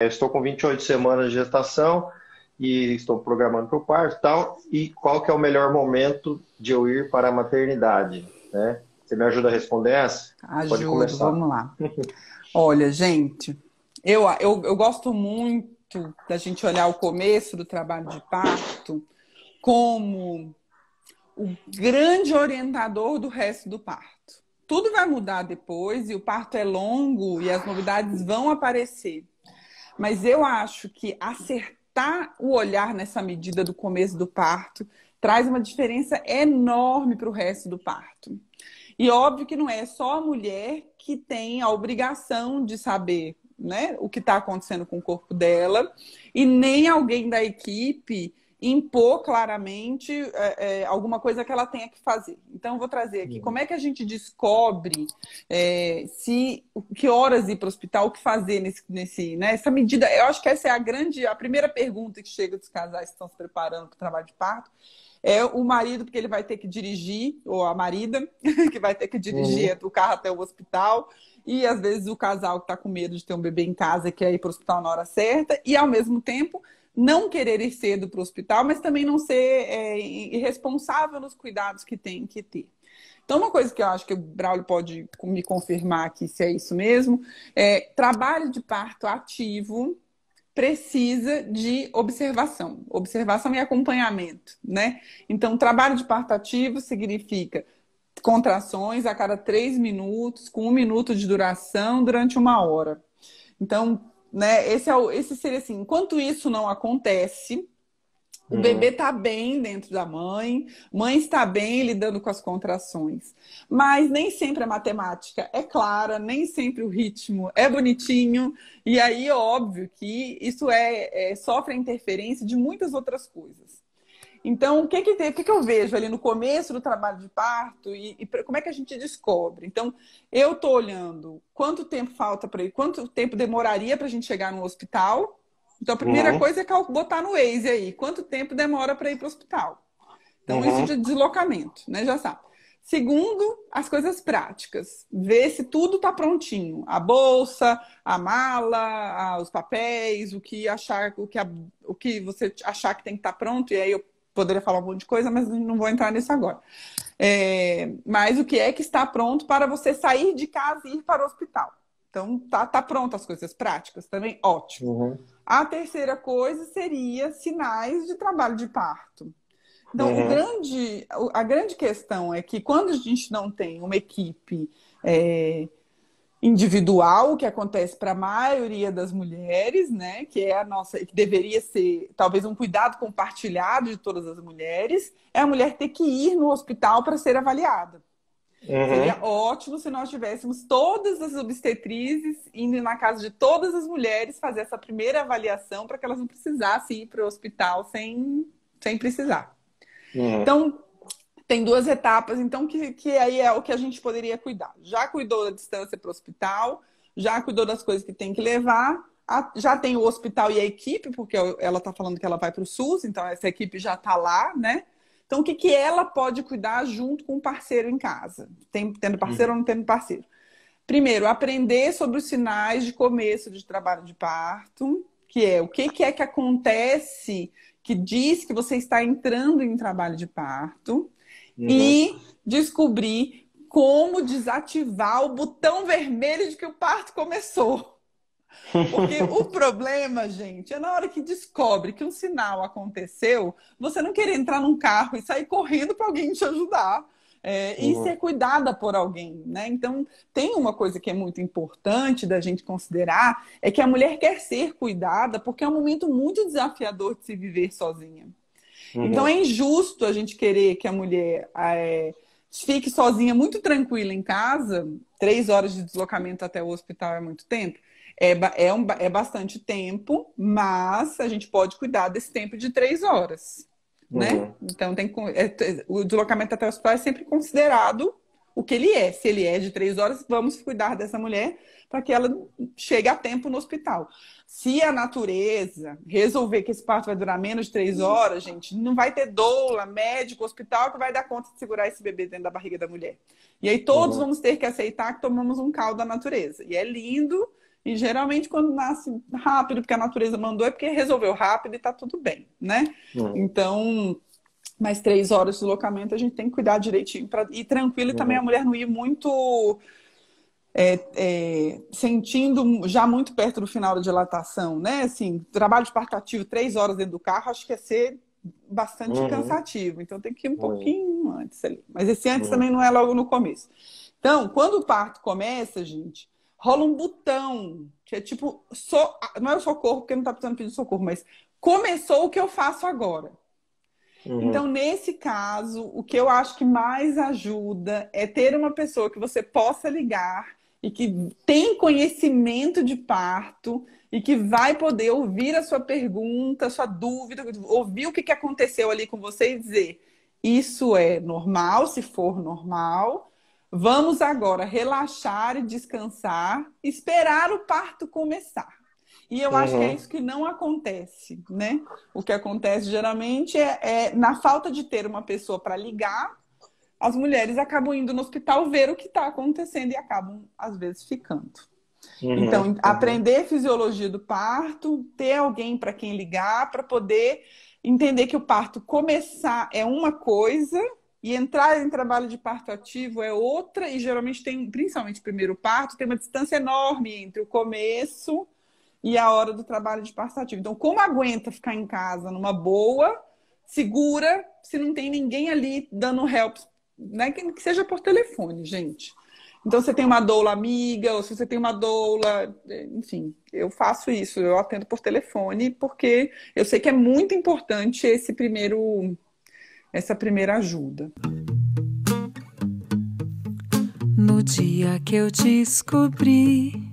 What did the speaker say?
Eu é, estou com 28 semanas de gestação e estou programando para o parto tal. E qual que é o melhor momento de eu ir para a maternidade? Né? Você me ajuda a responder essa? Ajuda, vamos lá. Olha, gente, eu, eu, eu gosto muito da gente olhar o começo do trabalho de parto como o grande orientador do resto do parto. Tudo vai mudar depois e o parto é longo e as novidades vão aparecer. Mas eu acho que acertar o olhar nessa medida do começo do parto traz uma diferença enorme para o resto do parto. E óbvio que não é só a mulher que tem a obrigação de saber né, o que está acontecendo com o corpo dela, e nem alguém da equipe impor claramente é, é, alguma coisa que ela tenha que fazer. Então, vou trazer aqui. Hum. Como é que a gente descobre é, se que horas ir para o hospital, o que fazer nesse, nesse né? Essa medida, eu acho que essa é a grande, a primeira pergunta que chega dos casais que estão se preparando para o trabalho de parto. É o marido, porque ele vai ter que dirigir, ou a marida, que vai ter que dirigir uhum. o carro até o hospital. E às vezes o casal que está com medo de ter um bebê em casa quer ir para o hospital na hora certa. E ao mesmo tempo, não querer ir cedo para o hospital, mas também não ser é, irresponsável nos cuidados que tem que ter. Então, uma coisa que eu acho que o Braulio pode me confirmar aqui se é isso mesmo, é trabalho de parto ativo precisa de observação, observação e acompanhamento, né? Então, trabalho de parto ativo significa contrações a cada três minutos, com um minuto de duração durante uma hora. Então, né? Esse, é o, esse seria assim, enquanto isso não acontece, o uhum. bebê está bem dentro da mãe, mãe está bem lidando com as contrações. Mas nem sempre a matemática é clara, nem sempre o ritmo é bonitinho. E aí, óbvio que isso é, é sofre a interferência de muitas outras coisas. Então, o que que, o que, que, eu vejo ali no começo do trabalho de parto e, e como é que a gente descobre? Então, eu estou olhando quanto tempo falta para ir, quanto tempo demoraria para a gente chegar no hospital. Então, a primeira uhum. coisa é botar no Waze aí, quanto tempo demora para ir para o hospital. Então, uhum. isso de deslocamento, né? Já sabe. Segundo, as coisas práticas. Ver se tudo está prontinho. A bolsa, a mala, a, os papéis, o que achar, o que, a, o que você achar que tem que estar tá pronto. E aí eu poderia falar um monte de coisa, mas não vou entrar nisso agora. É, mas o que é que está pronto para você sair de casa e ir para o hospital? Então, tá, tá pronto as coisas práticas também, ótimo. Uhum. A terceira coisa seria sinais de trabalho de parto. Então, uhum. grande, a grande questão é que quando a gente não tem uma equipe é, individual que acontece para a maioria das mulheres, né? Que é a nossa, que deveria ser talvez um cuidado compartilhado de todas as mulheres, é a mulher ter que ir no hospital para ser avaliada. Uhum. Seria ótimo se nós tivéssemos todas as obstetrizes indo na casa de todas as mulheres fazer essa primeira avaliação para que elas não precisassem ir para o hospital sem, sem precisar. Uhum. Então, tem duas etapas, então, que, que aí é o que a gente poderia cuidar. Já cuidou da distância para o hospital, já cuidou das coisas que tem que levar, a, já tem o hospital e a equipe, porque ela está falando que ela vai para o SUS, então essa equipe já está lá, né? Então, o que, que ela pode cuidar junto com o parceiro em casa? Tem, tendo parceiro uhum. ou não tendo parceiro? Primeiro, aprender sobre os sinais de começo de trabalho de parto, que é o que, que é que acontece que diz que você está entrando em trabalho de parto uhum. e descobrir como desativar o botão vermelho de que o parto começou. Porque o problema, gente, é na hora que descobre que um sinal aconteceu, você não querer entrar num carro e sair correndo para alguém te ajudar. É, e uhum. ser cuidada por alguém, né? Então, tem uma coisa que é muito importante da gente considerar, é que a mulher quer ser cuidada porque é um momento muito desafiador de se viver sozinha. Uhum. Então é injusto a gente querer que a mulher ah, é, fique sozinha, muito tranquila em casa. Três horas de deslocamento até o hospital é muito tempo. É, é, um, é bastante tempo, mas a gente pode cuidar desse tempo de três horas. Né? Uhum. Né? Então tem é, o deslocamento até o hospital é sempre considerado o que ele é. Se ele é de três horas, vamos cuidar dessa mulher para que ela chegue a tempo no hospital. Se a natureza resolver que esse parto vai durar menos de três horas, gente, não vai ter doula, médico, hospital que vai dar conta de segurar esse bebê dentro da barriga da mulher. E aí todos uhum. vamos ter que aceitar que tomamos um caldo da natureza. E é lindo, e geralmente quando nasce rápido, porque a natureza mandou, é porque resolveu rápido e tá tudo bem, né? Uhum. Então, mais três horas de deslocamento, a gente tem que cuidar direitinho pra ir tranquilo e uhum. também a mulher não ir muito é, é, sentindo já muito perto do final da dilatação, né? Assim, trabalho de parto ativo, três horas dentro do carro, acho que é ser bastante uhum. cansativo. Então tem que ir um uhum. pouquinho antes ali. Mas esse antes uhum. também não é logo no começo. Então, quando o parto começa, gente, rola um botão, que é tipo, so... não é o socorro, porque não tá precisando pedir socorro, mas começou o que eu faço agora. Uhum. Então, nesse caso, o que eu acho que mais ajuda é ter uma pessoa que você possa ligar e que tem conhecimento de parto e que vai poder ouvir a sua pergunta, a sua dúvida, ouvir o que aconteceu ali com você e dizer: isso é normal, se for normal. Vamos agora relaxar e descansar, esperar o parto começar. E eu uhum. acho que é uhum. isso que não acontece, né? O que acontece geralmente é, é na falta de ter uma pessoa para ligar, as mulheres acabam indo no hospital ver o que está acontecendo e acabam, às vezes, ficando. Uhum, então, uhum. aprender fisiologia do parto, ter alguém para quem ligar, para poder entender que o parto começar é uma coisa e entrar em trabalho de parto ativo é outra, e geralmente tem, principalmente primeiro parto, tem uma distância enorme entre o começo e a hora do trabalho de parto ativo. Então, como aguenta ficar em casa numa boa, segura, se não tem ninguém ali dando help né, que, que seja por telefone, gente. Então, você tem uma doula amiga, ou se você tem uma doula, é, enfim, eu faço isso, eu atendo por telefone, porque eu sei que é muito importante esse primeiro, essa primeira ajuda. No dia que eu descobri